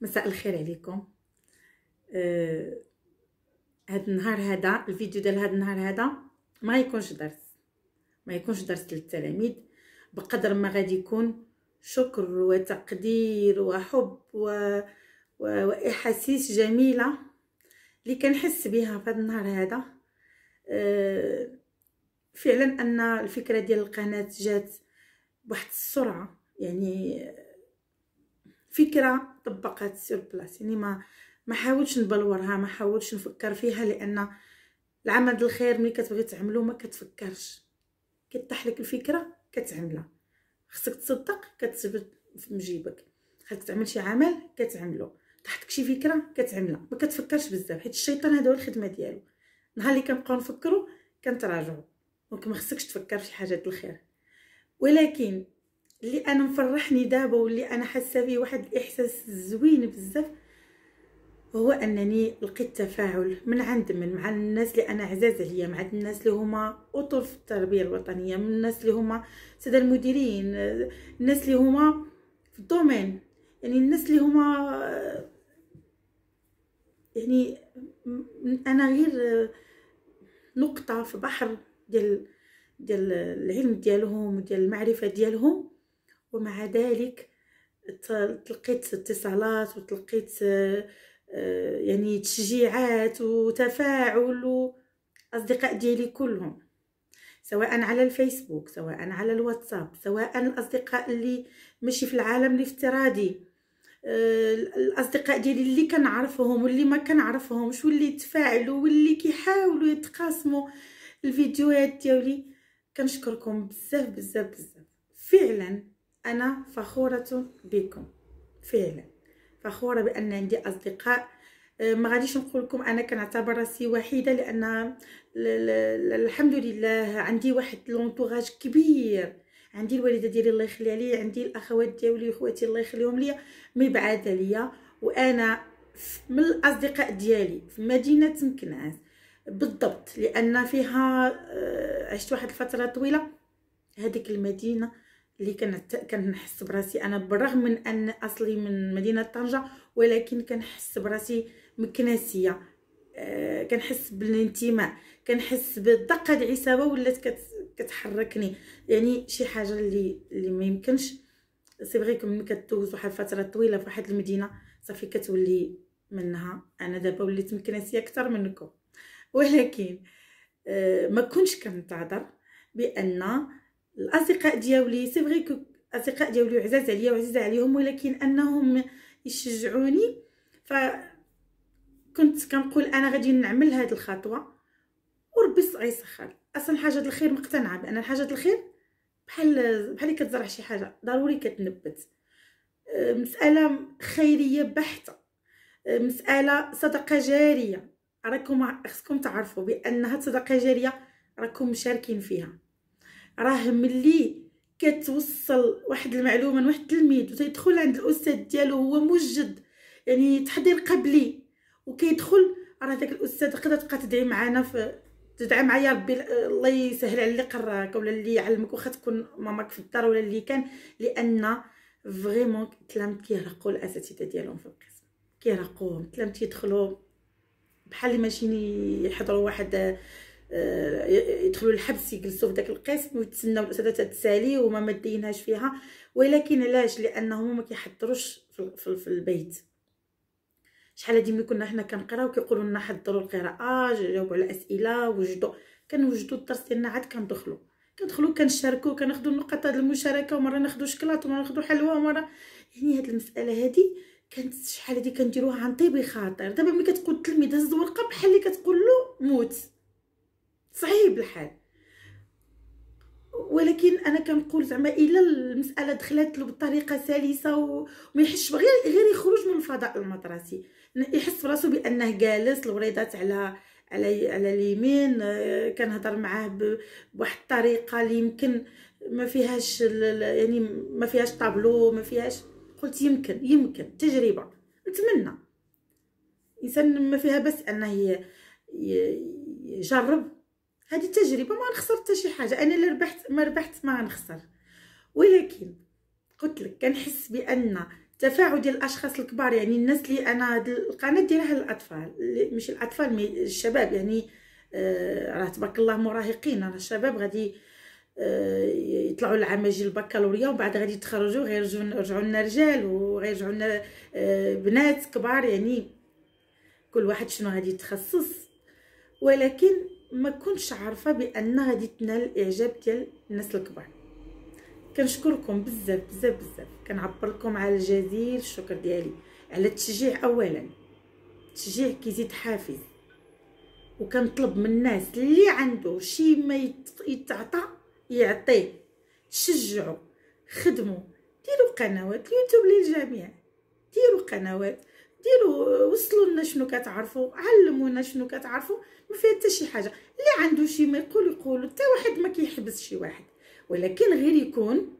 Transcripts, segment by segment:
مساء الخير عليكم آه هاد النهار هذا الفيديو ديال هاد النهار هذا ما يكونش درس ما يكونش درس للتلاميذ بقدر ما غادي يكون شكر وتقدير وحب و... و... واحاسيس جميله اللي كنحس بها في هاد النهار هذا آه فعلا ان الفكره ديال القناه جات بواحد السرعه يعني فكره طبقات سير بلاص يعني ما ما حاولتش نبلورها ما حاولتش نفكر فيها لان العمل الخير ملي كتبغي تعملو ما كتفكرش كطيح لك الفكره كتعملها خصك تصدق كتثبت في مجيبك خاصك تعمل شي عمل كتعملو طاحتك شي فكره كتعملها ما كتفكرش بزاف حيت الشيطان هذا هو الخدمه ديالو نهار اللي كنبقاو نفكروا كنتراجعوا دونك ما خصكش تفكر في شي حاجه الخير ولكن اللي انا مفرحني دابا واللي انا حاسه فيه واحد الاحساس زوين بزاف هو انني لقيت تفاعل من عند من مع الناس اللي انا عزاز عليا مع الناس اللي هما اطر في التربيه الوطنيه من الناس اللي هما ساده المديرين الناس اللي هما في الدومين يعني الناس اللي هما يعني انا غير نقطه في بحر ديال ديال العلم ديالهم وديال المعرفه ديالهم ومع ذلك تلقيت اتصالات وتلقيت آه، يعني تشجيعات وتفاعل اصدقاء ديالي كلهم سواء على الفيسبوك سواء على الواتساب سواء الاصدقاء اللي ماشي في العالم الافتراضي آه، الاصدقاء ديالي اللي كنعرفهم واللي ما كنعرفهمش واللي تفاعلوا واللي كيحاولوا يتقاسموا الفيديوهات ديالي كنشكركم بزاف بزاف بزاف فعلا أنا فخورة بكم فعلا فخورة بأن عندي أصدقاء أه، ما غاديش نقول لكم انا كنعتبر راسي وحيده لان الحمد لله عندي واحد لونتوغاج كبير عندي الوالده ديالي الله يخليها لي عندي الاخوات ديالي وخواتي الله يخليهم لي مبعثه ليا وانا من الاصدقاء ديالي في مدينه مكناس بالضبط لان فيها أه، عشت واحد الفتره طويله هذيك المدينه اللي كنت كنحس براسي انا بالرغم من ان اصلي من مدينه طنجه ولكن كنحس براسي مكناسيه أه كنحس بالانتماء كنحس بالدقه العصابه ولات كت كتحركني يعني شي حاجه اللي اللي ما يمكنش سي فري كملي كتدوز واحد الفتره طويله فواحد المدينه صافي كتولي منها انا دابا وليت مكناسيه اكثر منكم ولكن أه ما كنتش كنتظر بان الاصدقاء دياولي سي فري كو الاصدقاء دياولي عزاز عليا وعزيز عليهم ولكن انهم يشجعوني ف كنت كنقول انا غادي نعمل هذه الخطوه وربي غيسخر اصلا حاجه الخير مقتنعه بان حاجه الخير بحال بحال كتزرع شي حاجه ضروري كتنبت أه، مساله خيريه بحته أه، مساله صدقه جاريه راكم خصكم تعرفوا بانها صدقه جاريه راكم مشاركين فيها راه ملي كتوصل واحد المعلومه لواحد التلميذ وتيدخل عند الاستاذ ديالو هو موجد يعني تحضير قبلي وكيدخل راه داك الاستاذ تقدر تبقى تدعي معانا في تدعي معايا ربي الله يسهل على اللي قراك ولا اللي علمك واخا تكون ماماك في الدار ولا اللي كان لان فريمون التلاميذ كيهرقوا الاساتذه ديالهم في القسم كيهرقوهم التلاميذ كيدخلوا بحال ماشيين يحضروا واحد يدخلوا الحبس يجلسوا في داك القسم ويتسناو الاستاذه تسالي وما ما دينهاش فيها ولكن علاش لانهم ما كيحضروش في, في البيت شحال هادي ملي كنا حنا كنقراو كيقولوا لنا حضروا القراءه جاوبوا على الاسئله وجدوا كنوجدوا الدرس ديالنا عاد كندخلوا كندخلوا كنشاركوا كناخذوا نقاط هاد المشاركه ومره ناخذوا شكلاط ومره ناخذوا حلوى ومره يعني هاد المساله هادي كانت شحال هادي كنديروها عن طيب خاطر دابا ملي كتقول التلميذ هز ورقه بحال اللي كتقول له موت صعيب الحال ولكن انا كنقول زعما الا المساله دخلت له بطريقه سلسه وما يحسش غير غير يخرج من الفضاء المدرسي يحس براسو بانه جالس الوريضات على على على اليمين آه، كنهضر معاه بواحد الطريقه اللي يمكن ما فيهاش يعني ما فيهاش طابلو ما فيهاش قلت يمكن يمكن تجربه نتمنى انسان ما فيها بس انه يجرب هذه تجربه ما نخسر حتى شي حاجه انا اللي ربحت ما ربحت ما نخسر ولكن قلت لك كنحس بان تفاعل ديال الاشخاص الكبار يعني الناس اللي انا القناه ديالها للاطفال مش الاطفال مي الشباب يعني آه راه تبارك الله مراهقين راه الشباب غادي آه يطلعوا لعماجل البكالوريا ومن بعد غادي يتخرجوا غيرجعوا يرجعوا لنا رجال وغيرجعوا لنا آه بنات كبار يعني كل واحد شنو غادي يتخصص ولكن ما كنتش عارفه بانها غادي تنال الاعجاب ديال الناس الكبار كنشكركم بزاف بزاف بزاف كنعبر لكم على جزيل الشكر ديالي على التشجيع اولا التشجيع كيزيد حافز وكنطلب من الناس اللي عنده شي ما يتعطى يعطيه تشجعوا خدموا ديروا قنوات اليوتيوب للجميع ديروا قنوات ديروا وصلوا لنا شنو كتعرفوا علمونا شنو كتعرفوا ما فيها حتى شي حاجه اللي عنده شي ما يقول يقول حتى واحد ما كيحبس شي واحد ولكن غير يكون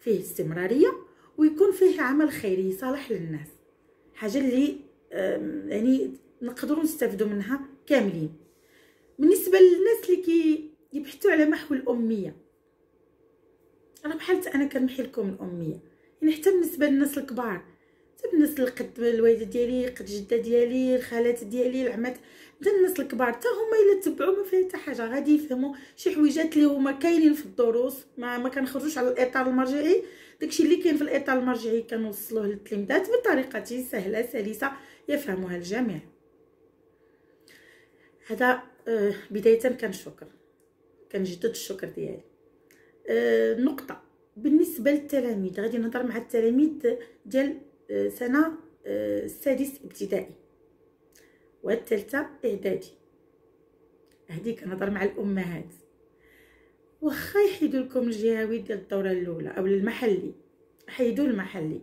فيه استمراريه ويكون فيه عمل خيري صالح للناس حاجه اللي يعني نقدروا نستافدوا منها كاملين بالنسبه للناس اللي كي يبحثوا على محو الاميه انا بحالت انا كنمحي لكم الاميه يعني حتى بالنسبه للناس الكبار الناس القد الوالده ديالي قد جده ديالي الخالات ديالي العمات حتى الناس الكبار حتى هما الا تبعوا ما فيها حتى حاجه غادي يفهموا شي حويجات اللي هما كاينين في الدروس ما ما كنخرجوش على الاطار المرجعي داكشي اللي كاين في الاطار المرجعي كنوصلوه للتلميذات بطريقه سهله سلسه يفهمها الجميع هذا آه بدايه كنشكر كنجدد الشكر ديالي آه، نقطه بالنسبه للتلاميذ غادي نهضر مع التلاميذ ديال سنة السادس ابتدائي والثالثة اعدادي هديك نهضر مع الامهات واخا يحيدوا لكم الجهوي ديال الدوره الاولى او المحلي حيدوا المحلي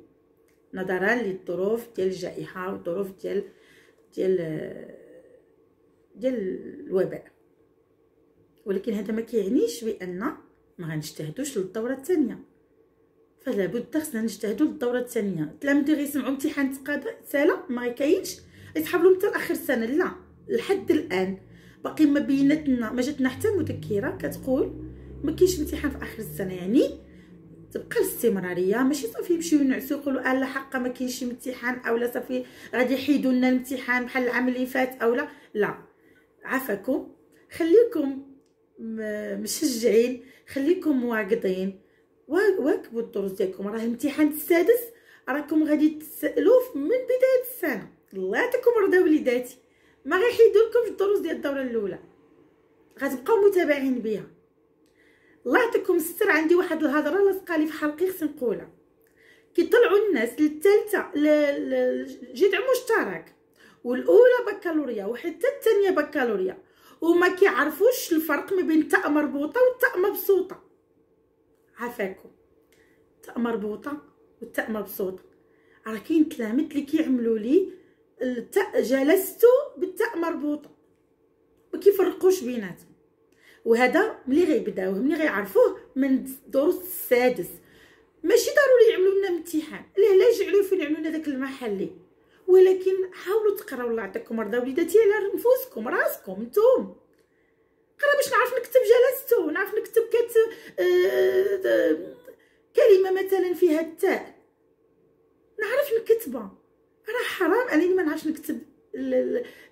نظرا للظروف ديال الجائحه والظروف ديال ديال ديال الوباء ولكن هذا ما كيعنيش بان ما غنجتهدوش للدوره الثانيه فلا بد خصنا نجتهدوا للدوره الثانيه التلاميذ غيسمعوا امتحان تقاد سالا ما كاينش لهم حتى لاخر السنه لا لحد الان باقي ما بيناتنا ما جاتنا حتى مذكره كتقول ما كاينش امتحان في اخر السنه يعني تبقى الاستمراريه ماشي صافي يمشيو ينعسوا يقولوا الا آه، حقا ما كاينش امتحان اولا صافي غادي يحيدوا لنا الامتحان بحال العام اللي فات اولا لا عفاكم خليكم مشجعين خليكم واقدين واكبوا الدروس ديالكم راه امتحان السادس راكم غادي تسالوا من بدايه السنه الله يعطيكم رضا وليداتي ما غيحيدوا لكم الدروس ديال الدوره الاولى غتبقاو متابعين بها الله يعطيكم الستر عندي واحد الهضره لاصقه لي في حلقي خصني نقولها كيطلعوا الناس للثالثه الجذع مشترك والاولى بكالوريا وحتى الثانيه بكالوريا وما كيعرفوش الفرق ما بين التاء مربوطه والتاء مبسوطه عافاكم التاء مربوطه والتاء مبسوطه راه كاين تلاميذ اللي كيعملوا لي التاء جلست بالتاء مربوطه ما كيفرقوش بيناتهم وهذا ملي غيبداوه ملي غيعرفوه من الدروس السادس ماشي ضروري يعملوا لنا امتحان لا لا جعلوا فين يعملوا لنا داك المحلي ولكن حاولوا تقراو الله يعطيكم رضا وليداتي على نفوسكم راسكم نتوما نقرا باش نعرف نكتب جلستو نعرف نكتب كت آه، آه، كلمه مثلا فيها التاء نعرف نكتبها راه حرام أنا ما نعرفش نكتب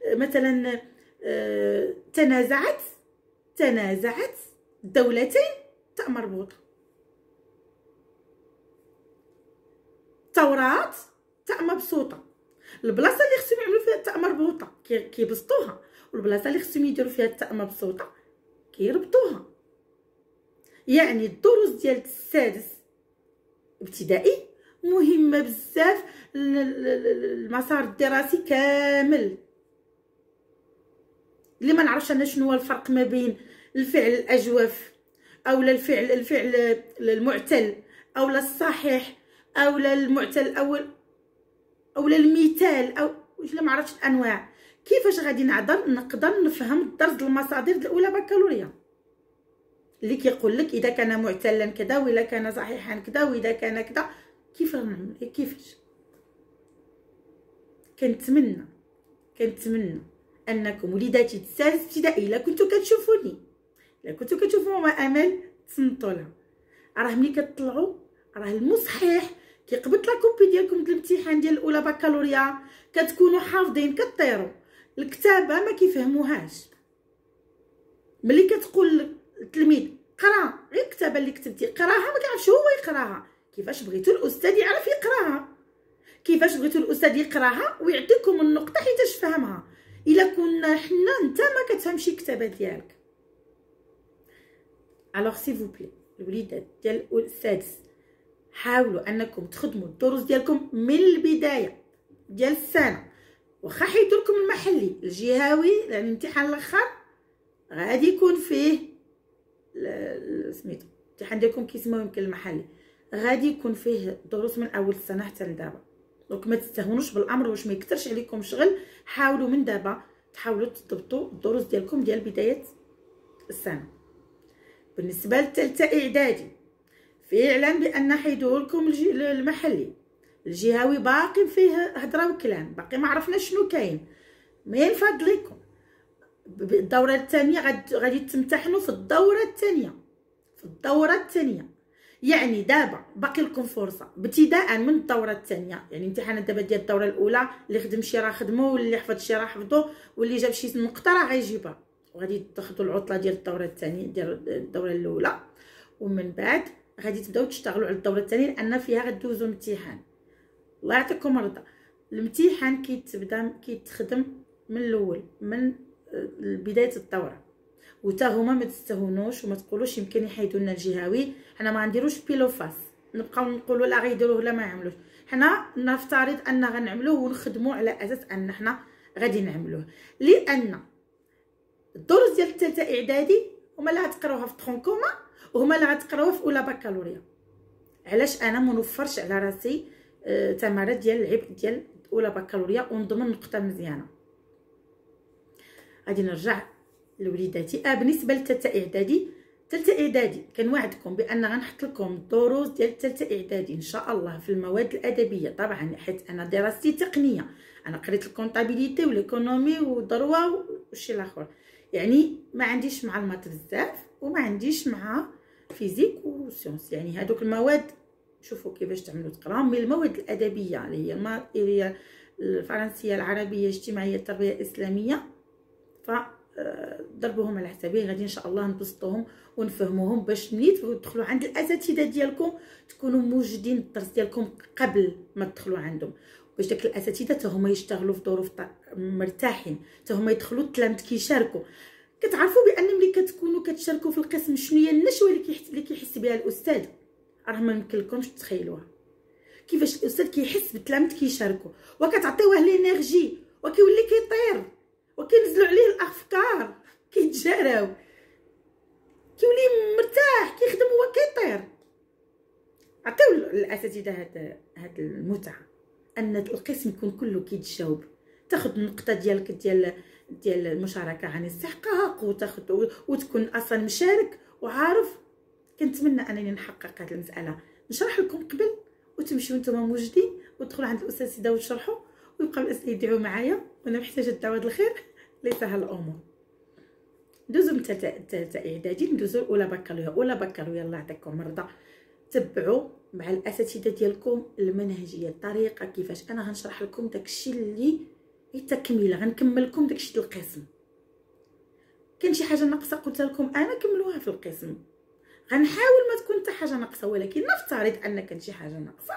مثلا آه، تنازعت تنازعت دولتين تاء مربوطه التوراة تاء مبسوطه البلاصه اللي خصهم يعملوا فيها التاء مربوطه كيبسطوها والبلاصه اللي خصهم يديروا فيها التاء مبسوطه كيربطوها يعني الدروس ديال السادس ابتدائي مهمه بزاف المسار الدراسي كامل اللي ما نعرفش انا شنو هو الفرق ما بين الفعل الاجوف اولا الفعل الفعل المعتل اولا الصحيح اولا المعتل الاول اولا المثال او ما عرفتش الانواع كيفاش غادي نعذر نقدر نفهم الدرس المصادر الاولى بكالوريا اللي كيقول لك اذا كان معتلا كذا واذا كان صحيحا كذا واذا كان كذا كيف إيه، كيفاش كنتمنى كنتمنى انكم وليداتي السادس ابتدائي الا كنتو كتشوفوني الا كنتو كتشوفوا ما امل تصنتوا لها راه ملي كتطلعوا راه المصحيح كيقبط لا كوبي ديالكم ديال الامتحان ديال الاولى بكالوريا كتكونوا حافظين كطيروا الكتابه ما كيفهموهاش ملي كتقول التلميذ قرا غير الكتابه اللي كتبتي قراها ما كيعرفش هو يقراها كيفاش بغيتو الاستاذ يعرف يقراها كيفاش بغيتو الاستاذ يقراها ويعطيكم النقطه حيت فهمها الا كنا حنا انت ما كتفهمش الكتابه ديالك الوغ سي بلي الوليدات ديال السادس حاولوا انكم تخدموا الدروس ديالكم من البدايه ديال السنه واخا حيدولكم لكم المحلي الجهوي يعني الامتحان الاخر غادي يكون فيه سميتو الامتحان ديالكم كيسموه يمكن المحلي غادي يكون فيه دروس من اول السنه حتى لدابا دونك ما تستهونوش بالامر واش ما يكثرش عليكم شغل حاولوا من دابا تحاولوا تضبطوا الدروس ديالكم ديال بدايه السنه بالنسبه للثالثه اعدادي فعلا بان حيدولكم المحلي الجهوي باقي فيه هضره وكلام باقي ما عرفنا شنو كاين من فضلكم الدوره الثانيه غادي تمتحنوا في الدوره الثانيه في الدوره الثانيه يعني دابا باقي لكم فرصه ابتداء من الدوره الثانيه يعني امتحانات دابا ديال الدوره الاولى اللي خدم شي راه خدمو واللي حفظ شي راه حفظو واللي جاب شي نقطه راه غيجيبها وغادي تاخذوا العطله ديال الدوره الثانيه ديال الدوره الاولى ومن بعد غادي تبداو تشتغلوا على الدوره الثانيه لان فيها غدوزوا امتحان الله يعطيكم الرضا الامتحان كيتبدا كيتخدم من الاول من آه، بدايه الدوره وتا هما ما تستهونوش وما تقولوش يمكن يحيدوا لنا الجهوي حنا ما غنديروش بيلو فاس نبقاو نقولوا لا غيديروه لا ما يعملوش حنا نفترض ان غنعملوه ونخدموا على اساس ان حنا غادي نعملوه لان الدروس ديال الثالثه اعدادي هما اللي غتقراوها في ترونكوما وهما اللي غتقراوها في اولى بكالوريا علاش انا منوفرش على راسي تمارات ديال العبء ديال اولى بكالوريا ونضمن نقطه مزيانه غادي نرجع لوليداتي اه بالنسبه للثالثه اعدادي ثالثه اعدادي كنوعدكم بان غنحط لكم الدروس ديال الثالثه اعدادي ان شاء الله في المواد الادبيه طبعا حيت انا دراستي تقنيه انا قريت الكونطابيليتي والايكونومي والذروه وشي الاخر يعني ما عنديش مع المات بزاف وما عنديش مع فيزيك وسيونس يعني هادوك المواد شوفوا كيفاش تعملوا تقراو من المواد الادبيه اللي هي الماط هي الفرنسيه العربيه الاجتماعيه التربيه الاسلاميه ف آه، ضربوهم على حسابي غادي ان شاء الله نبسطوهم ونفهموهم باش ملي تدخلوا عند الاساتذه ديالكم تكونوا موجدين الدرس ديالكم قبل ما تدخلوا عندهم باش داك الاساتذه حتى هما يشتغلوا في ظروف مرتاحين حتى هما يدخلوا التلامذ كيشاركوا كتعرفوا بان ملي كتكونوا كتشاركوا في القسم شنو هي النشوه اللي كيحس بها الاستاذ راه ما يمكنلكمش تتخيلوها كيفاش الاستاذ كيحس بالتلاميذ كيشاركو وكتعطيوه لينيرجي وكيولي كيطير وكينزلوا عليه الافكار كيتجاراو كيولي مرتاح كيخدم هو كيطير عطيو الاساتذه هاد هاد المتعه ان القسم يكون كله كيتجاوب تاخذ النقطه ديالك ديال ديال المشاركه عن السحقاق وتاخذ وتكون اصلا مشارك وعارف كنتمنى انني نحقق هذه المساله نشرح لكم قبل وتمشيو نتوما موجدين وتدخلوا عند الاساتذه وتشرحوا ويبقاو الاسئله يدعوا معايا وانا محتاجه الدعوه الخير ليسهل الامور ندوزو من الثالثه اعدادي ندوزو اولى بكالوريا اولى بكالوريا الله يعطيكم مرضى تبعوا مع الاساتذه ديالكم المنهجيه الطريقه كيفاش انا غنشرح لكم داكشي اللي التكميله غنكمل لكم داكشي القسم كان شي حاجه ناقصه قلت لكم انا كملوها في القسم غنحاول ما تكون حتى حاجه ناقصه ولكن نفترض ان كان شي حاجه ناقصه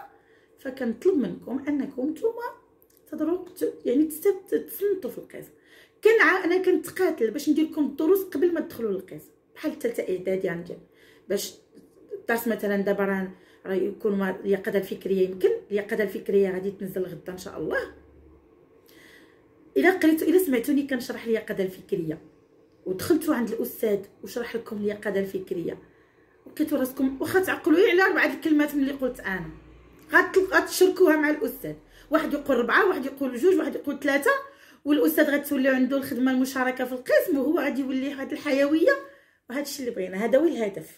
فكنطلب منكم انكم نتوما تضروا يعني تسنتوا في القسم كان انا كنتقاتل باش ندير لكم الدروس قبل ما تدخلوا للقسم بحال الثالثه اعدادي عندي باش الدرس مثلا دابا راه يكون اليقظه الفكريه يمكن اليقظه الفكريه غادي تنزل غدا ان شاء الله الا قريتو الا سمعتوني كنشرح اليقظه الفكريه ودخلتوا عند الاستاذ وشرح لكم اليقظه الفكريه كيتو راسكم واخا تعقلوا على اربعه الكلمات اللي قلت انا غتشركوها مع الاستاذ واحد يقول ربعه واحد يقول جوج واحد يقول ثلاثه والاستاذ غتولي عنده الخدمه المشاركه في القسم وهو غادي يولي هاد الحيويه وهذا الشيء اللي بغينا هذا هو الهدف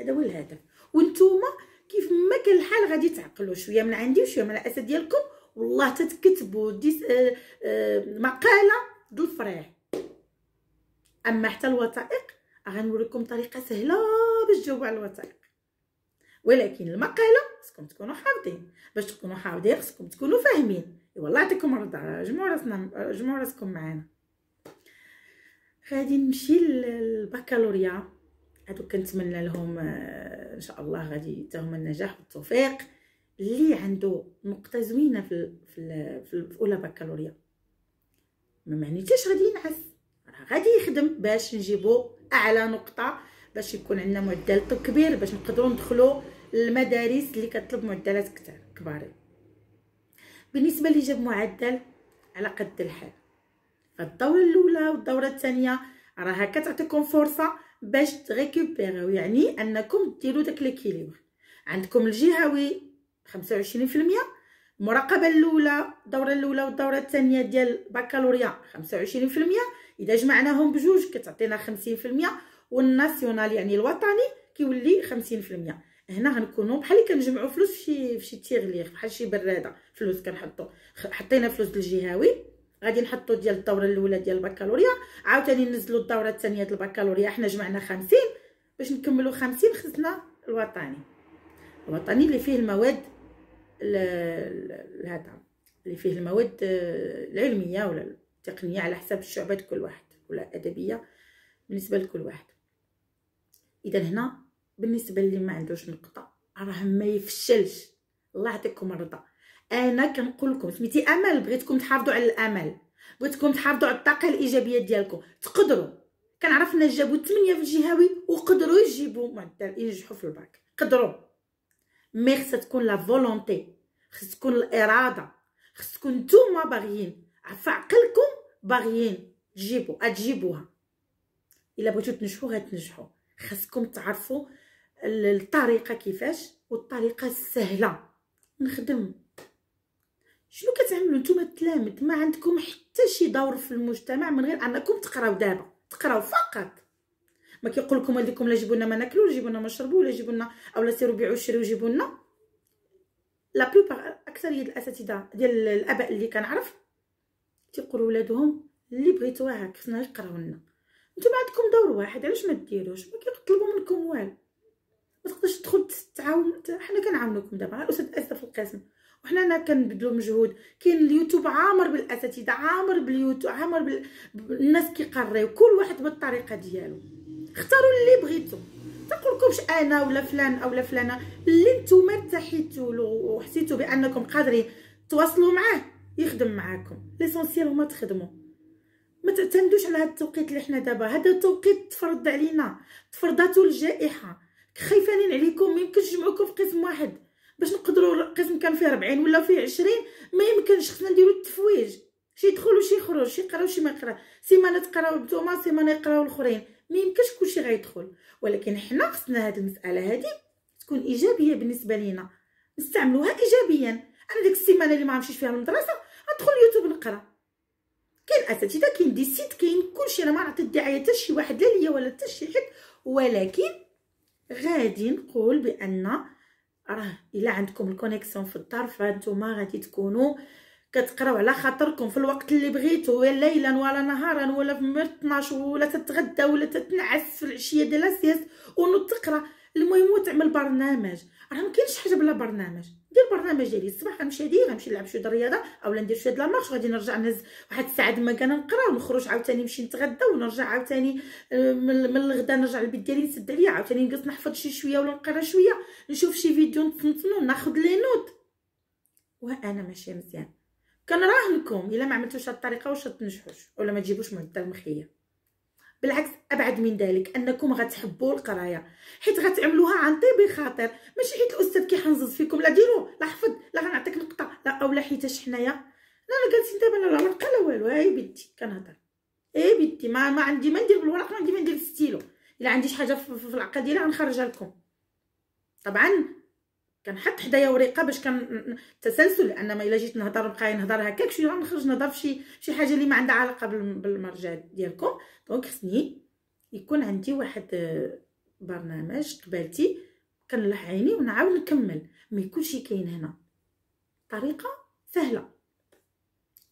هذا هو الهدف وانتوما كيف ما كان الحال غادي تعقلوا شويه من عندي وشويه من الاسد ديالكم والله تتكتبوا آه،, آه مقاله دو الفريح اما حتى الوثائق غنوريكم طريقه سهله باش تجاوبوا على الوثائق ولكن المقاله خصكم تكونوا حافظين باش تكونوا حافظين خصكم تكونوا فاهمين والله يعطيكم الرضا جمعوا راسنا جمعوا راسكم معانا غادي نمشي للبكالوريا هادو كنتمنى لهم آه، ان شاء الله غادي تاهم النجاح والتوفيق اللي عنده نقطه زوينه في في, في اولى بكالوريا ما معنيتش غادي ينعس راه غادي يخدم باش نجيبو اعلى نقطه باش يكون عندنا معدل طب كبير باش نقدروا ندخلوا المدارس اللي كتطلب معدلات كثار كبار بالنسبه اللي جاب معدل على قد الحال الدوره الاولى والدوره الثانيه راها كتعطيكم فرصه باش تريكوبيريو يعني انكم ديروا داك ليكيليبر عندكم الجهوي 25% المراقبه الاولى الدوره الاولى والدوره الثانيه ديال البكالوريا 25% اذا جمعناهم بجوج كتعطينا 50% والناسيونال يعني الوطني كيولي 50% هنا غنكونوا بحال اللي كنجمعوا فلوس فشي فشي تيغليغ بحال شي براده فلوس كنحطوا حطينا فلوس الجهوي غادي نحطوا ديال الدوره الاولى ديال البكالوريا عاوتاني نزلو الدوره الثانيه ديال البكالوريا حنا جمعنا 50 باش نكملوا 50 خصنا الوطني الوطني اللي فيه المواد هذا اللي فيه المواد آه، العلميه ولا التقنيه على حساب الشعبات كل واحد ولا الادبيه بالنسبه لكل واحد اذا هنا بالنسبه اللي ما عندوش نقطه راه ما يفشلش الله يعطيكم الرضا انا كنقول لكم سميتي امل بغيتكم تحافظوا على الامل بغيتكم تحافظوا على الطاقه الايجابيه ديالكم تقدروا كنعرف الناس جابوا 8 في الجهوي وقدروا يجيبوا معدل ينجحوا في الباك قدروا مي خصها تكون لا فولونتي خص تكون الاراده خص تكون نتوما باغيين في عقلكم باغيين تجيبوا تجيبوها الا بغيتو تنجحوا غتنجحوا خاصكم تعرفوا الطريقه كيفاش والطريقه السهله نخدم شنو كتعملوا نتوما التلامد ما عندكم حتى شي دور في المجتمع من غير انكم تقراو دابا تقراو فقط ما كيقول لكم هذيكم لا جيبوا لنا ما ناكلو لا جيبوا لنا ما نشربوا لا جيبوا لنا اولا سيروا بيعوا شريوا جيبوا لنا لا بلوبار اكثريه الاساتذه ديال الاباء اللي كنعرف تيقولوا ولادهم اللي بغيتوها خصنا يقراو لنا نتوما عندكم دور واحد علاش ما ديروش ما كيطلبوا منكم والو ما تقدرش تدخل تعاون حنا كنعاونوكم دابا الاستاذ اسد الاساتذه في القسم وحنا انا كنبذلوا مجهود كاين اليوتيوب عامر بالاساتذه عامر باليوتيوب عامر بال... كيقريو كل واحد بالطريقه ديالو اختاروا اللي بغيتو تقولكمش انا ولا فلان اولا فلانه اللي نتوما ارتحيتوا له وحسيتوا بانكم قادرين تواصلوا معاه يخدم معاكم ليسونسيال هما تخدموا ما تعتمدوش على هذا التوقيت اللي حنا دابا هذا التوقيت تفرض علينا تفرضته الجائحه خايفانين عليكم ما يمكنش نجمعوكم في قسم واحد باش نقدروا قسم كان فيه 40 ولا فيه 20 ما يمكنش خصنا نديروا التفويج شي يدخل وشي يخرج شي يقرا وشي ما يقرا سيمانه تقراو نتوما سيمانه يقراو الاخرين ما يمكنش كلشي غيدخل ولكن حنا خصنا هاد المساله هادي تكون ايجابيه بالنسبه لينا نستعملوها ايجابيا انا ديك السيمانه اللي ما غنمشيش فيها للمدرسه ندخل يوتيوب نقرا كاين اساتذه كاين دي سيت كاين كلشي انا ما عطيت الدعايه حتى شي واحد لا ليا ولا حتى شي حد ولكن غادي نقول بان راه الا عندكم الكونيكسيون في الدار فانتوما غادي تكونوا كتقراو على خاطركم في الوقت اللي بغيتو ليلا ولا نهارا ولا في 12 ولا تتغدى ولا تتنعس في العشيه ديال السياس ونو تقرا المهم وتعمل برنامج راه ما كاينش حاجه بلا برنامج ندير البرنامج ديالي الصباح غنمشي هادي غنمشي نلعب شويه الرياضه اولا ندير شويه لامارش غادي نرجع نهز واحد الساعه ما كان نقرا ونخرج عاوتاني نمشي نتغدى ونرجع عاوتاني آه، من الغدا نرجع للبيت ديالي نسد عليا عاوتاني نجلس نحفظ شي شويه ولا نقرا شويه نشوف شي فيديو نتنطنو ناخذ لي نوت وانا ماشي مزيان كنراهنكم الا ما عملتوش هاد الطريقه واش تنجحوش ولا ما تجيبوش معدل مخيه بالعكس ابعد من ذلك انكم غتحبوا القرايه حيت غتعملوها عن طيب خاطر ماشي حيت الاستاذ كيحنزز فيكم لا ديروا لا حفظ لا غنعطيك نقطه لا اولا حيتاش حنايا لا لا جالسين دابا لا ورقه لا والو هاي بنتي كنهضر اي بنتي ما, ما عندي ما ندير بالورق ما عندي ما ندير الستيلو الا عندي شي حاجه في, العقل ديالي غنخرجها لكم طبعا كنحط حدايا ورقه باش كان تسلسل لان ما الا جيت نهضر نبقى نهضر هكاك شويه غنخرج نهضر فشي شي حاجه اللي ما عندها علاقه بالمرجال ديالكم دونك خصني يكون عندي واحد آه، برنامج قبالتي كنلح عيني ونعاود نكمل ما يكونش كاين هنا طريقه سهله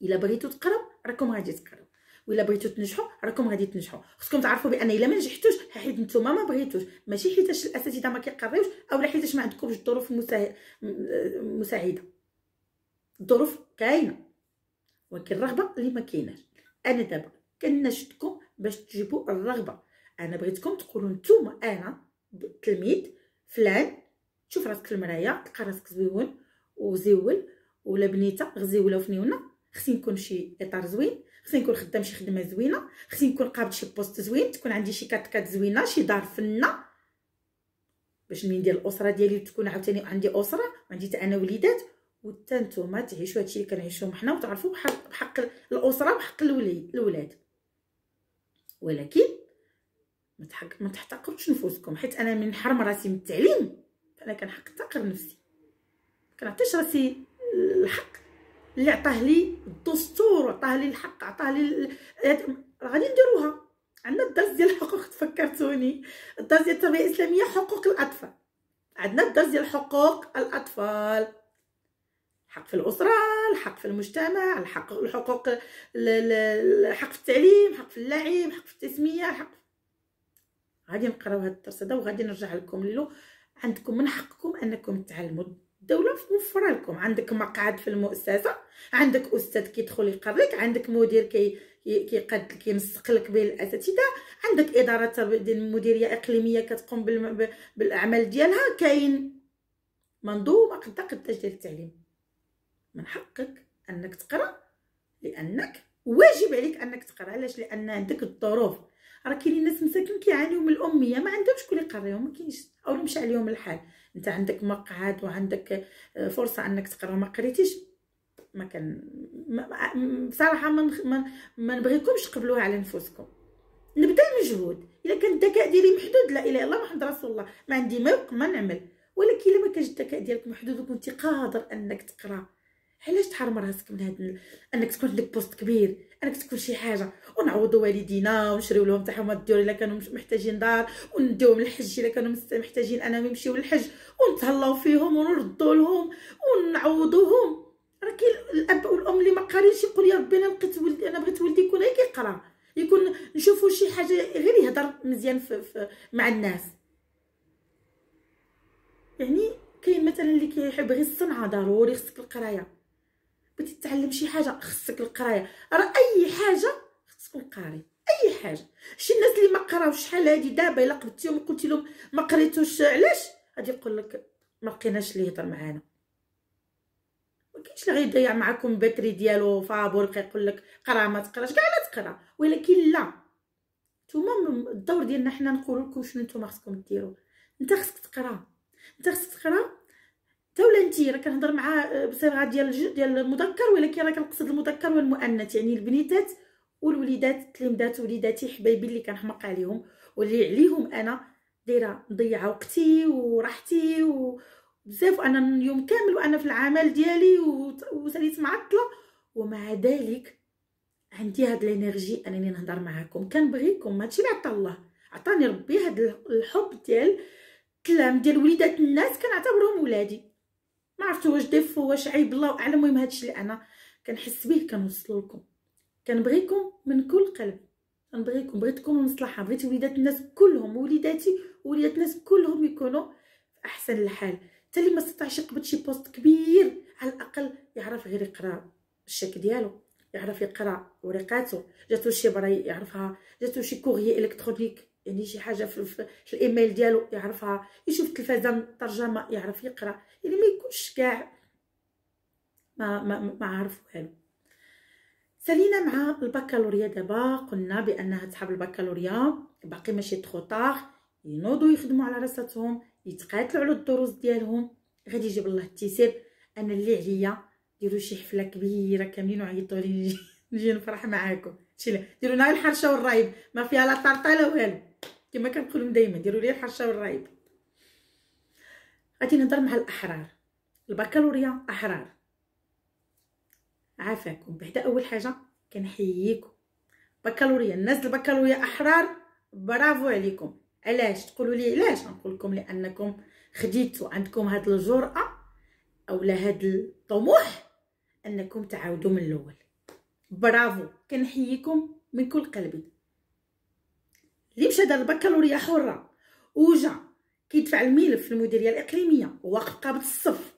الا بغيتو تقرب راكم غادي تقراو ولا بغيتو تنجحوا راكم غادي تنجحوا خصكم تعرفوا بان الا ما نجحتوش حيت نتوما ما بغيتوش ماشي حيتاش الاساتذه ما كيقريوش اولا حيتاش ما عندكمش الظروف مساعده الظروف كاينه ولكن الرغبه اللي ما كايناش انا دابا كنشدكم باش تجيبوا الرغبه انا بغيتكم تقولوا نتوما انا تلميذ فلان تشوف راسك في المرايا تلقى راسك زويون وزول ولا بنيته غزيوله وفنيونه خصني نكون شي اطار زوين خصني نكون خدام شي خدمه زوينه خصني نكون قابض شي بوست زوين تكون عندي شي كات كات زوينه شي دار فنه باش من ندير الاسره ديالي تكون عاوتاني عندي اسره وعندي حتى انا وليدات وتا نتوما تعيشوا هادشي اللي كنعيشوه حنا وتعرفوا بحق بحق الاسره بحق الولاد ولكن ما تحق ما تحتقرش نفوسكم حيت انا من حرم راسي من التعليم انا كنحق تقر نفسي كنعطيش راسي الحق اللي عطاه لي الدستور عطاه لي الحق عطاه لي غادي نديروها عندنا الدرس ديال الحقوق تفكرتوني الدرس ديال التربيه الاسلاميه حقوق الاطفال عندنا الدرس ديال حقوق الاطفال الحق في الاسره الحق في المجتمع الحق الحقوق الحق في التعليم الحق في اللعب الحق في التسميه الحق غادي نقراو هذا الدرس هذا وغادي نرجع لكم له عندكم من حقكم انكم تعلموا الدوله موفره لكم عندك مقعد في المؤسسه عندك استاذ كيدخل يقريك عندك مدير كي كيقاد كينسق لك بين الاساتذه عندك اداره مديريه اقليميه كتقوم بالم... بالاعمال ديالها كاين منظومه قد قداش ديال التعليم من حقك انك تقرا لانك واجب عليك انك تقرا علاش لان عندك الظروف راه كاينين ناس مساكن كيعانيو من الاميه ما عندهمش شكون يقريهم ما كاينش او مشى عليهم الحال انت عندك مقعد وعندك آه، فرصه انك تقرا ما قريتيش ما كان بصراحه ما ما, ما نبغيكمش تقبلوها على نفوسكم نبدا المجهود الا كان الذكاء ديالي محدود لا اله الا الله محمد رسول الله ما عندي ما ما نعمل ولكن الا ما كانش الذكاء ديالك محدود وكنتي قادر انك تقرا علاش تحرم راسك من هذا انك تكون عندك بوست كبير انك تكون شي حاجه ونعوضوا والدينا ونشريو لهم حتى هما الديور الا كانوا محتاجين دار ونديوهم للحج الا كانوا محتاجين انهم يمشيو للحج ونتهلاو فيهم ونردوا لهم ونعوضوهم راه كاين الاب والام اللي ما قاريش يقول يا ربي انا لقيت ولدي انا بغيت ولدي يكون غير كيقرا يكون نشوفوا شي حاجه غير يهضر مزيان في في مع الناس يعني كاين مثلا اللي كيحب غير الصنعه ضروري خصك القرايه بغيتي تتعلم شي حاجه خصك القرايه راه اي حاجه خصك القاري اي حاجه شي الناس اللي ما قراوش شحال هادي دابا الا قبتيهم قلتي لهم ما قريتوش علاش غادي يقول لك ما لقيناش اللي يهضر معانا ما كاينش اللي غيضيع معاكم باتري ديالو فابور كيقول لك قرا ما تقراش كاع لا تقرا ولكن لا نتوما الدور ديالنا حنا نقول لكم شنو نتوما خصكم ديروا انت خصك تقرا انت خصك تقرا تا ولا انت راه كنهضر مع آه، بصيغه ديال ديال المذكر ولكن راه كنقصد المذكر والمؤنث يعني البنيتات والوليدات تلمدات وليداتي حبايبي اللي كنحماق عليهم واللي عليهم انا دايره مضيعه وقتي وراحتي وبزاف انا اليوم كامل وانا في العمل ديالي وساليت معطله ومع ذلك عندي هاد الانرجي انني نهضر معاكم كنبغيكم هادشي اللي عطا الله عطاني ربي هاد الحب ديال كلام ديال وليدات الناس كنعتبرهم ولادي ما عرفت واش ديف واش عيب الله اعلم المهم هادشي اللي انا كنحس به كنوصل لكم كنبغيكم من كل قلب كنبغيكم بغيتكم المصلحه بغيت وليدات الناس كلهم وليداتي وليدات الناس كلهم يكونوا في احسن الحال حتى اللي ما استطاعش يقبض شي بوست كبير على الاقل يعرف غير يقرا الشيك ديالو يعرف يقرا ورقاته جاتو شي براي يعرفها جاتو شي كوغي الكترونيك يعني شي حاجه في, في, الايميل ديالو يعرفها يشوف التلفازه ترجمه يعرف يقرا يعني ما يكونش كاع ما ما ما عارف والو سالينا مع البكالوريا دابا قلنا بانها تحب البكالوريا باقي ماشي تخوطاخ طاغ ينوضوا يخدموا على راساتهم يتقاتلوا على الدروس ديالهم غادي يجيب الله التيسير انا اللي عليا ديروا شي حفله كبيره كاملين وعيطوا لي نجي نفرح معاكم شي ديروا لنا الحرشه والرايب ما فيها لا طرطه لا والو كما كنقول لهم دائما ديروا لي الحرشه والرايب غادي نهضر مع الاحرار البكالوريا احرار عافاكم بعدا اول حاجه كنحييكم بكالوريا الناس البكالوريا احرار برافو عليكم علاش تقولوا لي علاش نقول لكم لانكم خديتوا عندكم هاد الجرأه اولا هاد الطموح انكم تعاودوا من الاول برافو كنحييكم من كل قلبي اللي مشى دار البكالوريا حره وجا كيدفع الملف في المديريه الاقليميه وواقف قابض الصف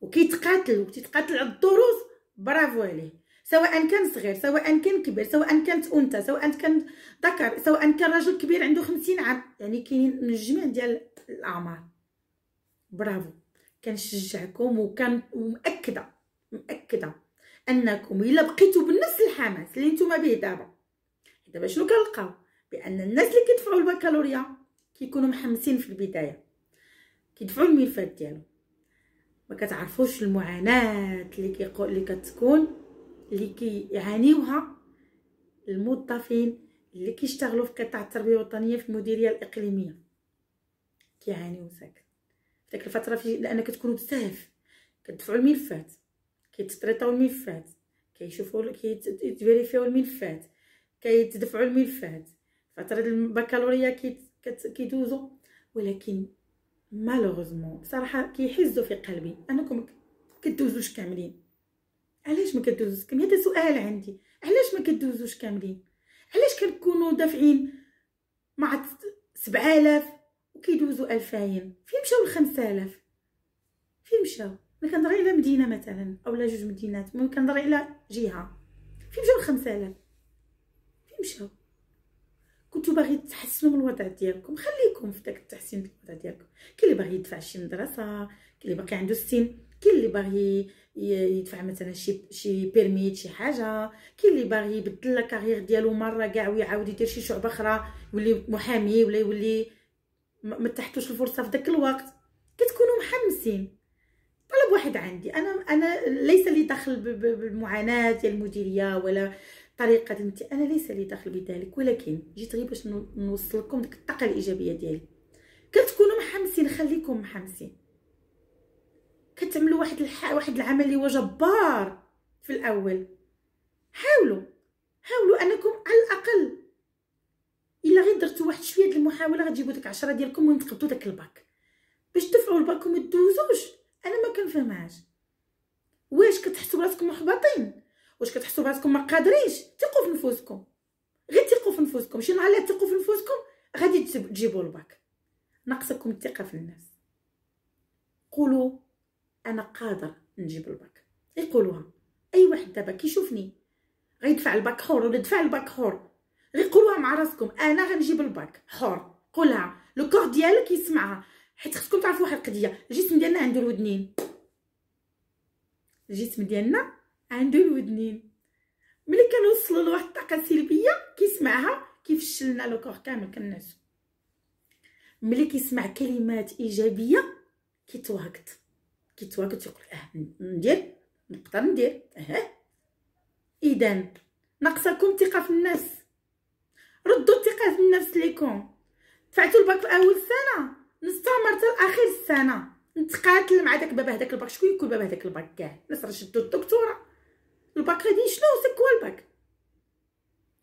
وكيتقاتل وكيتقاتل على الدروس برافو عليه سواء كان صغير سواء كان كبير سواء كانت انثى سواء كان ذكر سواء كان رجل كبير عنده خمسين عام يعني كاينين من الجميع ديال الاعمار برافو كنشجعكم وكان مؤكده مؤكده انكم الا بقيتوا بنفس الحماس اللي نتوما به دابا دابا شنو كنلقاو بان الناس اللي كيدفعوا البكالوريا كيكونوا محمسين في البدايه كيدفعوا الملفات ديالهم ما كتعرفوش المعاناه اللي كيقول اللي كتكون اللي كيعانيوها الموظفين اللي كيشتغلوا في قطاع التربيه الوطنيه في المديريه الاقليميه كيعانيو ساكن في ديك الفتره في لان كتكونوا بزاف كتدفعوا الملفات كيتطريطوا الملفات كيشوفوا كيتفيريفيو الملفات كيتدفعوا الملفات فتره البكالوريا كيدوزوا ولكن مالوغوزمون بصراحه كيحزوا في قلبي انكم كدوزوش كاملين علاش ما كدوزوش كاملين هذا سؤال عندي علاش ما كدوزوش كاملين علاش كنكونوا دافعين مع 7000 وكيدوزوا 2000 فين مشاو ال 5000 فين مشاو ما كنهضر على مدينه مثلا اولا جوج مدينات ممكن كنهضر على جهه فين مشاو ال 5000 فين مشاو كنتو باغيين تحسنوا من الوضع ديالكم خليكم في داك التحسين ديال الوضع ديالكم كاين اللي باغي يدفع شي مدرسه كاين اللي باقي عنده السن كاين اللي باغي يدفع مثلا شي شي بيرميت شي حاجه كاين اللي باغي يبدل لاكارير ديالو مره كاع ويعاود يدير شي شعبه اخرى يولي محامي ولا يولي ما تحتوش الفرصه في داك الوقت كتكونوا محمسين طلب واحد عندي انا انا ليس لي دخل بالمعاناه ديال المديريه ولا طريقه انت انا ليس لي دخل بذلك ولكن جيت غير باش نوصل لكم ديك الطاقه الايجابيه ديالي كتكونوا محمسين خليكم محمسين كتعملوا واحد الح... واحد العمل اللي هو جبار في الاول حاولوا حاولوا انكم على الاقل الا غير درتوا واحد شويه د المحاوله غتجيبوا ديك 10 ديالكم ونتقبضوا داك الباك باش تدفعوا الباك وما تدوزوش انا ما كنفهمهاش واش كتحسوا براسكم محبطين واش كتحسوا براسكم ما قادريش ثقوا في نفوسكم غير ثقوا في نفوسكم شي نهار اللي في نفوسكم غادي تجيبوا الباك ناقصكم الثقه في الناس قولوا انا قادر نجيب الباك يقولوها اي واحد دابا كيشوفني غيدفع الباك حور ولا دفع الباك حور غير قولوها مع راسكم انا غنجيب الباك حور قولها لو كور ديالك يسمعها حيت خصكم تعرفوا واحد القضيه الجسم ديالنا عنده الودنين الجسم ديالنا عنده الودنين ملي كنوصلو لواحد الطاقه سلبيه كيسمعها كيفشلنا لو كور كامل كنعسو ملي كيسمع كلمات ايجابيه كيتوهكت كيتوهكت يقول اه ندير نقدر ندير اه اذا ناقصكم ثقه في الناس ردوا الثقه في النفس ليكم دفعتوا الباك اول سنه نستمر حتى لاخر السنه نتقاتل مع داك بابا هداك الباك شكون يكون بابا هداك الباك كاع الناس راه شدوا الدكتوره الباك غادي شنو سكوا الباك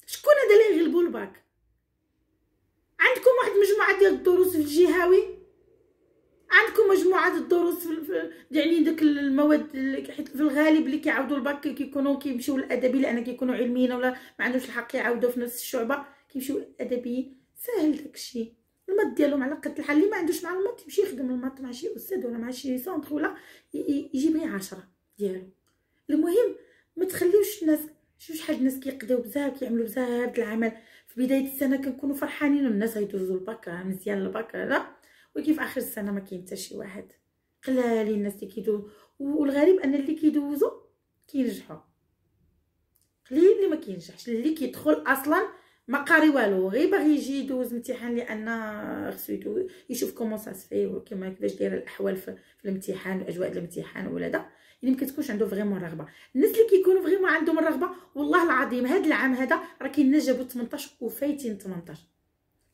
شكون هذا اللي يغلبوا الباك عندكم واحد مجموعه ديال الدروس في الجهاوي عندكم مجموعه الدروس في يعني داك المواد حيت في الغالب اللي كيعاودوا الباك كيكونوا كيمشيو للادبي لان كيكونوا علميين ولا ما الحق يعاودوا في نفس الشعبه كيمشيو الادبيين ساهل داكشي المات ديالهم على قد الحال اللي ما عندوش مع المات يمشي يخدم المات مع شي استاذ ولا مع شي سونتر ولا يجيب لي عشرة ديالو المهم ما تخليوش الناس شوف شحال الناس كيقضيو بزاف كيعملوا بزاف العمل في بدايه السنه كنكونوا فرحانين الناس غيدوزوا الباك مزيان الباك هذا ولكن اخر السنه ما كاين حتى شي واحد قلالين الناس اللي كيدوز والغريب ان اللي كيدوزوا كينجحوا قليل اللي ما كينجحش اللي كيدخل اصلا ما قاري والو غير باغي يجي يدوز امتحان لان خصو يشوف كومون سا سفي وكيما كيفاش دايره الاحوال في, في الامتحان اجواء الامتحان ولا دا اللي ما كتكونش عنده فريمون رغبه الناس اللي كيكونوا فريمون عندهم الرغبه والله العظيم هذا العام هذا راه كاين ناس جابوا 18 وفايتين 18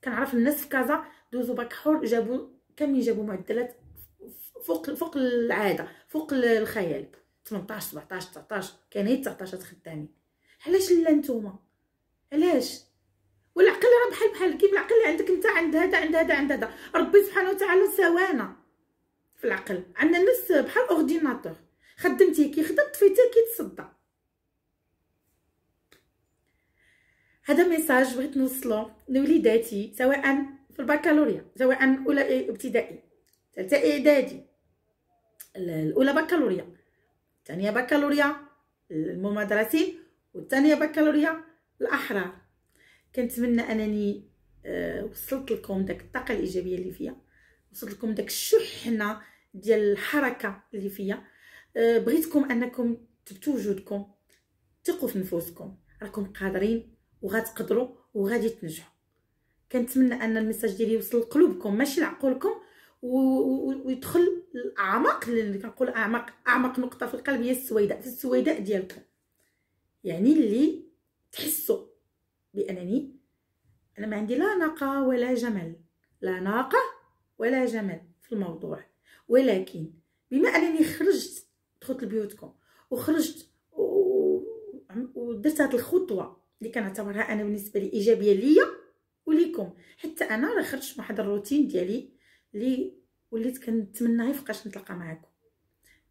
كنعرف الناس في كازا دوزوا باك حور جابوا كاملين جابوا معدلات فوق فوق العاده فوق الخيال 18 17 19 كاين هي 19 خدامين علاش لا نتوما علاش والعقل راه بحال بحال كيف العقل اللي عندك انت عند هذا عند هذا عند هذا ربي سبحانه وتعالى سوانا في العقل عندنا الناس بحال اورديناتور خدمتيه كيخدم طفيتيه كيتصدى هذا ميساج بغيت نوصلو لوليداتي سواء في البكالوريا سواء اولى ابتدائي ثالثه اعدادي الاولى بكالوريا الثانيه بكالوريا الممدرسين والثانيه بكالوريا الاحرار كنتمنى انني آه، وصلت لكم داك الطاقه الايجابيه اللي فيا وصلت لكم داك الشحنه ديال الحركه اللي فيا أه، بغيتكم انكم تبتوا وجودكم تقوا في نفوسكم راكم قادرين وغتقدروا وغادي تنجحوا كنتمنى ان الميساج ديالي يوصل لقلوبكم ماشي لعقولكم ويدخل الاعماق اللي كنقول اعماق اعمق نقطه في القلب هي السويداء في السويداء ديالكم يعني اللي تحسوا بانني انا ما عندي لا ناقه ولا جمل لا ناقه ولا جمل في الموضوع ولكن بما انني خرجت دخلت لبيوتكم وخرجت ودرت هاد الخطوه اللي كنعتبرها انا بالنسبه لي ايجابيه ليا وليكم حتى انا راه خرجت من واحد الروتين ديالي اللي وليت كنتمنى فوقاش نتلاقى معاكم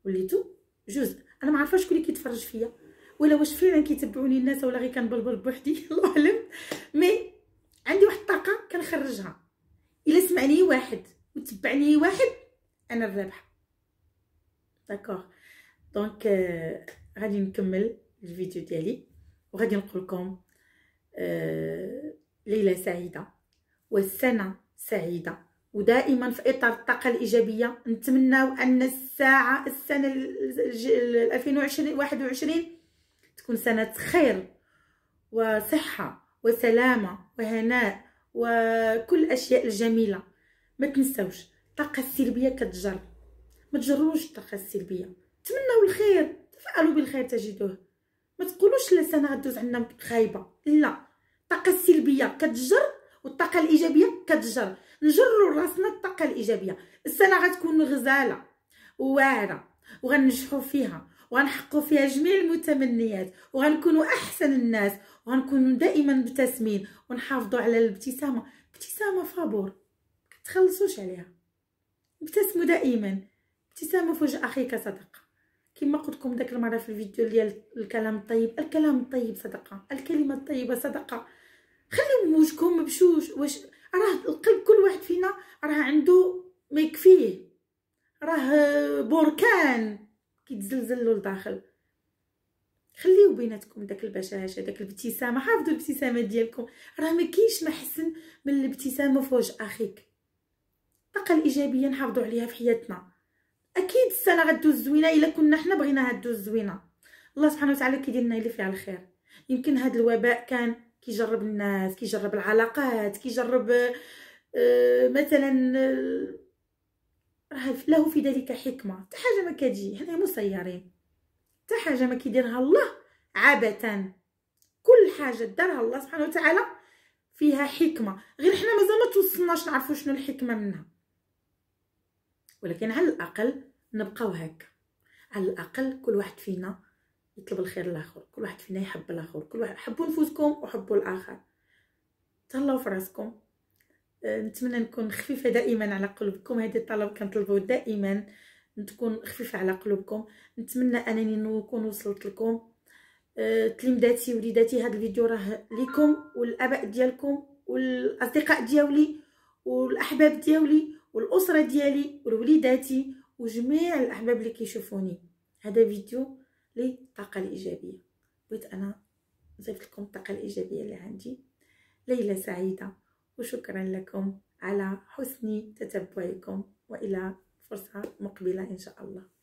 وليتو جزء انا ما عارفه شكون اللي كيتفرج فيا ولا واش فعلا كيتبعوني الناس ولا غير كنبلبل بوحدي الله اعلم مي عندي واحد الطاقه كنخرجها الا سمعني واحد وتبعني واحد انا الرابحه داكوغ دونك euh, غادي نكمل الفيديو ديالي وغادي نقول لكم آه، ليله سعيده والسنه سعيده ودائما في اطار الطاقه الايجابيه نتمناو ان الساعه السنه 2020 21 تكون سنه خير وصحه وسلامه وهناء وكل الاشياء الجميله ما تنساوش الطاقه السلبيه كتجر ما تجروش الطاقه السلبيه تمناو الخير تفعلوا بالخير تجدوه ما تقولوش لا سنه غدوز عندنا خايبه لا الطاقه السلبيه كتجر والطاقه الايجابيه كتجر نجروا راسنا الطاقه الايجابيه السنه غتكون غزاله واعره وغننجحوا فيها وغنحققوا فيها جميع المتمنيات وغنكونوا احسن الناس وغنكونوا دائما مبتسمين ونحافظوا على الابتسامه ابتسامه فابور تخلصوش عليها ابتسموا دائما ابتسامه فوجه اخيك صدقه كما قلت لكم داك المره في الفيديو ديال الكلام الطيب الكلام الطيب صدقه الكلمه الطيبه صدقه خليو وجهكم مبشوش واش راه القلب كل واحد فينا راه عنده ما يكفيه راه بركان كيتزلزل له لداخل خليو بيناتكم داك البشاشه داك الابتسامه حافظوا الابتسامه ديالكم راه ما كاينش ما حسن من الابتسامه في وجه اخيك الطاقه الايجابيه نحافظوا عليها في حياتنا اكيد السنه غدوز زوينه الا كنا حنا بغيناها دوز زوينه الله سبحانه وتعالى كيدير لنا اللي فيها الخير يمكن هذا الوباء كان كيجرب الناس كيجرب العلاقات كيجرب آه، مثلا راه له في ذلك حكمه حتى حاجه ما كتجي حنا مسيرين حتى حاجه ما كيديرها الله عبثا كل حاجه دارها الله سبحانه وتعالى فيها حكمه غير حنا مازال ما توصلناش نعرفوا شنو الحكمه منها ولكن على الاقل نبقاو هكا على الاقل كل واحد فينا يطلب الخير للاخر كل واحد فينا يحب الاخر كل واحد حبوا نفوسكم وحبوا الاخر تهلاو في راسكم آه، نتمنى نكون خفيفه دائما على قلوبكم هذا الطلب كنطلبوه دائما تكون خفيفه على قلوبكم نتمنى انني نكون وصلت لكم أه، تلمداتي وليداتي هذا الفيديو راه ليكم والاباء ديالكم والاصدقاء ديالي والاحباب ديالي والاسره ديالي والوليداتي وجميع الاحباب اللي كيشوفوني هذا فيديو للطاقه الايجابيه بغيت انا نضيف لكم الطاقه الايجابيه اللي عندي ليله سعيده وشكرا لكم على حسن تتبعكم والى فرصه مقبله ان شاء الله